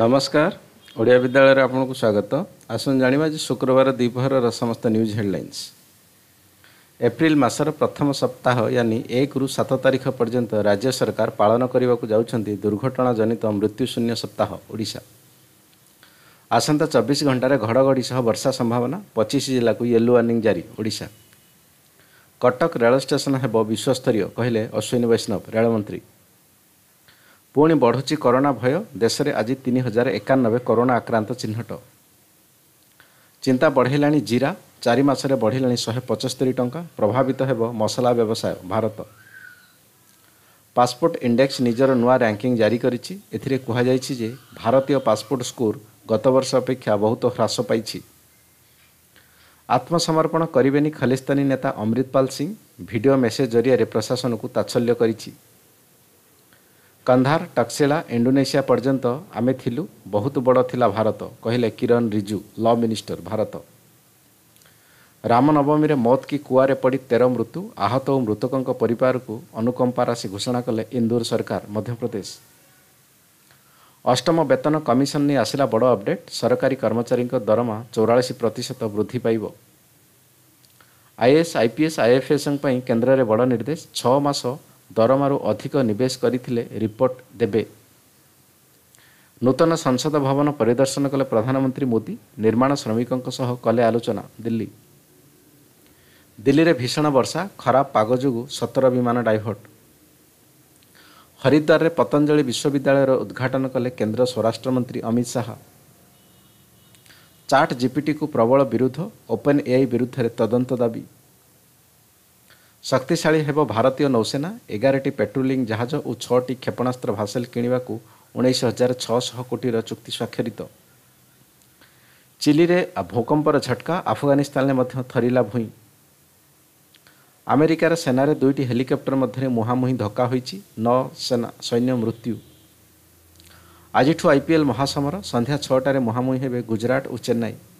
ନମସ୍କାର ଓଡ଼ିଆ ବିଦ୍ୟାଳୟରେ ଆପଣଙ୍କୁ ସ୍ୱାଗତ ଆସନ୍ତୁ ଜାଣିବା ଯେ ଶୁକ୍ରବାର ଦ୍ୱିପହରର ସମସ୍ତ ନ୍ୟୁଜ୍ ହେଡ଼ଲାଇନ୍ସ ଏପ୍ରିଲ ମାସର ପ୍ରଥମ ସପ୍ତାହ ୟାନି ଏକରୁ ସାତ ତାରିଖ ପର୍ଯ୍ୟନ୍ତ ରାଜ୍ୟ ସରକାର ପାଳନ କରିବାକୁ ଯାଉଛନ୍ତି ଦୁର୍ଘଟଣା ଜନିତ ମୃତ୍ୟୁଶୂନ୍ୟ ସପ୍ତାହ ଓଡ଼ିଶା ଆସନ୍ତା ଚବିଶ ଘଣ୍ଟାରେ ଘଡ଼ଘଡ଼ି ସହ ବର୍ଷା ସମ୍ଭାବନା ପଚିଶ ଜିଲ୍ଲାକୁ ୟେଲୋ ୱାର୍ଣ୍ଣିଂ ଜାରି ଓଡ଼ିଶା କଟକ ରେଳ ଷ୍ଟେସନ୍ ହେବ ବିଶ୍ୱସ୍ତରୀୟ କହିଲେ ଅଶ୍ୱିନୀ ବୈଷ୍ଣବ ରେଳମନ୍ତ୍ରୀ ପୁଣି ବଢ଼ୁଛି କରୋନା ଭୟ ଦେଶରେ ଆଜି ତିନି ହଜାର ଏକାନବେ କରୋନା ଆକ୍ରାନ୍ତ ଚିହ୍ନଟ ଚିନ୍ତା ବଢ଼ିଲାଣି ଜିରା ଚାରି ମାସରେ ବଢ଼ିଲାଣି ଶହେ ପଞ୍ଚସ୍ତରୀ ଟଙ୍କା ପ୍ରଭାବିତ ହେବ ମସଲା ବ୍ୟବସାୟ ଭାରତ ପାସ୍ପୋର୍ଟ ଇଣ୍ଡେକ୍ସ ନିଜର ନୂଆ ର୍ୟାଙ୍କିଙ୍ଗ ଜାରି କରିଛି ଏଥିରେ କୁହାଯାଇଛି ଯେ ଭାରତୀୟ ପାସ୍ପୋର୍ଟ ସ୍କୋର ଗତବର୍ଷ ଅପେକ୍ଷା ବହୁତ ହ୍ରାସ ପାଇଛି ଆତ୍ମସମର୍ପଣ କରିବେନି ଖଲିସ୍ତାନୀ ନେତା ଅମ୍ରିତପାଲ ସିଂ ଭିଡ଼ିଓ ମେସେଜ ଜରିଆରେ ପ୍ରଶାସନକୁ ତାତ୍ସଲ୍ୟ କରିଛି କନ୍ଧାର ଟକ୍ସିଲା ଇଣ୍ଡୋନେସିଆ ପର୍ଯ୍ୟନ୍ତ ଆମେ ଥିଲୁ ବହୁତ ବଡ଼ ଥିଲା ଭାରତ କହିଲେ କିରଣ ରିଜୁ ଲ ମିନିଷ୍ଟର ଭାରତ ରାମନବମୀରେ ମତ୍ କି କୁଆରେ ପଡ଼ି ତେର ମୃତ୍ୟୁ ଆହତ ଓ ମୃତକଙ୍କ ପରିବାରକୁ ଅନୁକମ୍ପା ରାଶି ଘୋଷଣା କଲେ ଇନ୍ଦୋର ସରକାର ମଧ୍ୟପ୍ରଦେଶ ଅଷ୍ଟମ ବେତନ କମିଶନ ନେଇ ଆସିଲା ବଡ଼ ଅପଡେଟ୍ ସରକାରୀ କର୍ମଚାରୀଙ୍କ ଦରମା ଚଉରାଳିଶ ପ୍ରତିଶତ ବୃଦ୍ଧି ପାଇବ ଆଇଏଏସ୍ ଆଇପିଏସ୍ ଆଇଏଫ୍ଏସ୍ଙ୍କ ପାଇଁ କେନ୍ଦ୍ରରେ ବଡ଼ ନିର୍ଦ୍ଦେଶ ଛଅ ମାସ ଦରମାରୁ ଅଧିକ ନିବେଶ କରିଥିଲେ ରିପୋର୍ଟ ଦେବେ ନୂତନ ସଂସଦ ଭବନ ପରିଦର୍ଶନ କଲେ ପ୍ରଧାନମନ୍ତ୍ରୀ ମୋଦି ନିର୍ମାଣ ଶ୍ରମିକଙ୍କ ସହ କଲେ ଆଲୋଚନା ଦିଲ୍ଲୀ ଦିଲ୍ଲୀରେ ଭୀଷଣ ବର୍ଷା ଖରାପ ପାଗ ଯୋଗୁଁ ସତର ବିମାନ ଡାଇଭର୍ଟ ହରିଦ୍ୱାରରେ ପତଞ୍ଜଳି ବିଶ୍ୱବିଦ୍ୟାଳୟର ଉଦ୍ଘାଟନ କଲେ କେନ୍ଦ୍ର ସ୍ୱରାଷ୍ଟ୍ରମନ୍ତ୍ରୀ ଅମିତ ଶାହା ଚାଟ୍ ଜିପିଟିକୁ ପ୍ରବଳ ବିରୁଦ୍ଧ ଓପେନ୍ ଏଆଇ ବିରୁଦ୍ଧରେ ତଦନ୍ତ ଦାବି ଶକ୍ତିଶାଳୀ ହେବ ଭାରତୀୟ ନୌସେନା ଏଗାରଟି ପେଟ୍ରୋଲିଂ ଜାହାଜ ଓ ଛଅଟି କ୍ଷେପଣାସ୍ତ୍ର ଭାସେଲ କିଣିବାକୁ ଉଣେଇଶ ହଜାର ଛଅଶହ କୋଟିର ଚୁକ୍ତି ସ୍ୱାକ୍ଷରିତ ଚିଲିରେ ଭୂକମ୍ପର ଝଟକା ଆଫଗାନିସ୍ତାନରେ ମଧ୍ୟ ଥରିଲା ଭୁଇଁ ଆମେରିକାର ସେନାରେ ଦୁଇଟି ହେଲିକପ୍ଟର ମଧ୍ୟରେ ମୁହାଁମୁହିଁ ଧକ୍କା ହୋଇଛି ନଅ ସେନା ସୈନ୍ୟ ମୃତ୍ୟୁ ଆଜିଠୁ ଆଇପିଏଲ୍ ମହାସମର ସନ୍ଧ୍ୟା ଛଅଟାରେ ମୁହାଁମୁହିଁ ହେବେ ଗୁଜରାଟ ଓ ଚେନ୍ନାଇ